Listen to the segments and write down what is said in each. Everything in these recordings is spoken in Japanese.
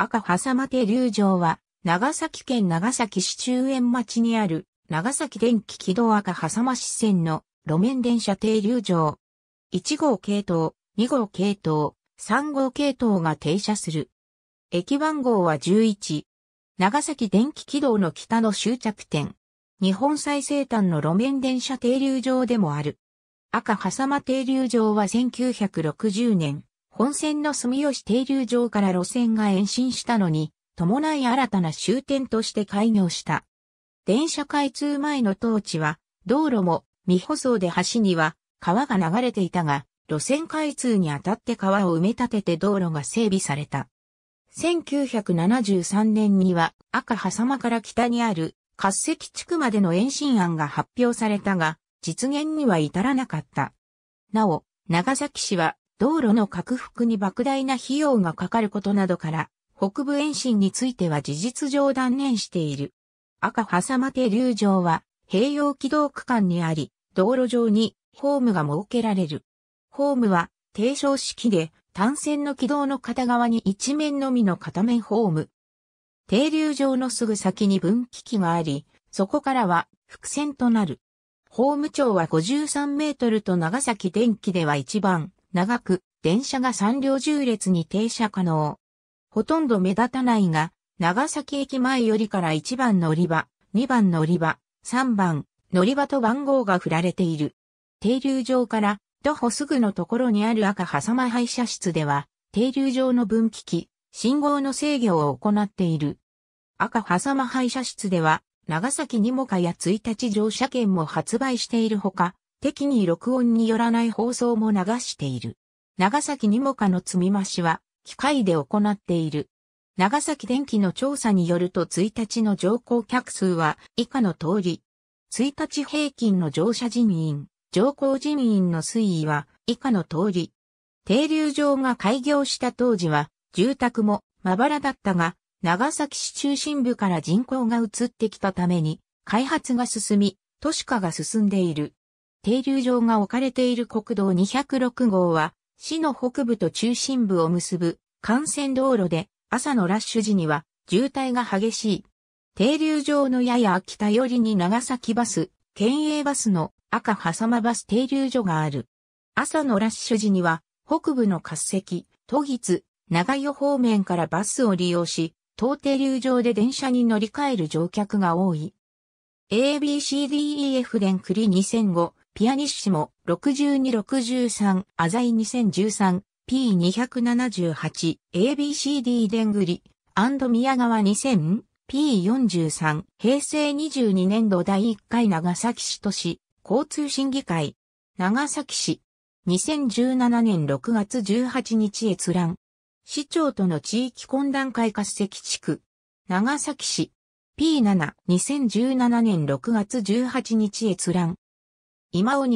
赤狭間手竜城は、長崎県長崎市中園町にある、長崎電気軌道赤狭間支線の路面電車停留場。1号系統、2号系統、3号系統が停車する。駅番号は11。長崎電気軌道の北の終着点。日本最西端の路面電車停留場でもある。赤狭間停留場は1960年、本線の住吉停留場から路線が延伸したのに、伴い新たな終点として開業した。電車開通前の当地は、道路も未舗装で橋には川が流れていたが、路線開通にあたって川を埋め立てて道路が整備された。1973年には赤狭間から北にある滑石地区までの延伸案が発表されたが、実現には至らなかった。なお、長崎市は道路の拡幅に莫大な費用がかかることなどから、北部延伸については事実上断念している。赤挟まて流場は、併用軌道区間にあり、道路上にホームが設けられる。ホームは、低床式で、単線の軌道の片側に一面のみの片面ホーム。停留場のすぐ先に分岐器があり、そこからは伏線となる。法務庁は53メートルと長崎電気では一番長く、電車が3両重列に停車可能。ほとんど目立たないが、長崎駅前よりから1番乗り場、2番乗り場、3番乗り場と番号が振られている。停留場から徒歩すぐのところにある赤狭間廃車室では、停留場の分岐器、信号の制御を行っている。赤狭間廃車室では、長崎にもかや1日乗車券も発売しているほか、適宜録音によらない放送も流している。長崎にもかの積み増しは、機械で行っている。長崎電気の調査によると1日の乗降客数は以下の通り。1日平均の乗車人員、乗降人員の推移は以下の通り。停留場が開業した当時は住宅もまばらだったが、長崎市中心部から人口が移ってきたために開発が進み、都市化が進んでいる。停留場が置かれている国道206号は、市の北部と中心部を結ぶ幹線道路で、朝のラッシュ時には渋滞が激しい。停留場のやや北寄りに長崎バス、県営バスの赤狭間バス停留所がある。朝のラッシュ時には、北部の滑石、都立、長与方面からバスを利用し、東停留場で電車に乗り換える乗客が多い。ABCDEF 電繰2005ピアニッシモ、6263、アザイ2013、P278、ABCD でんぐり、アンド宮川 2000? P43 平成22年度第1回長崎市都市交通審議会長崎市2017年6月18日閲覧市長との地域懇談会活石地区長崎市 P72017 年6月18日閲覧今尾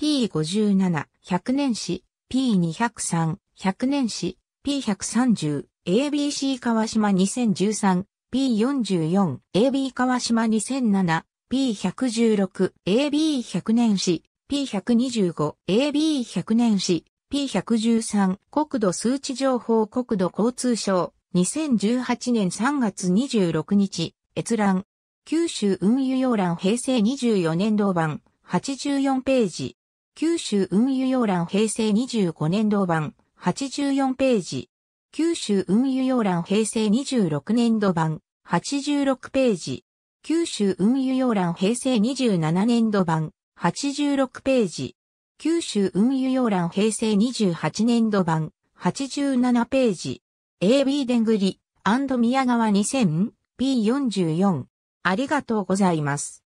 2009P57、100年史 P203、100年史 P130、ABC 川島 2013P44、AB 川島2007、P116、AB100 年史 P125、AB100 年史 P113 国土数値情報国土交通省2018年3月26日閲覧九州運輸要覧平成24年同版84ページ。九州運輸要覧平成25年度版、84ページ。九州運輸要覧平成26年度版、86ページ。九州運輸要覧平成27年度版、86ページ。九州運輸要覧平成28年度版、87ページ。AB でんぐり、宮川 2000P44。ありがとうございます。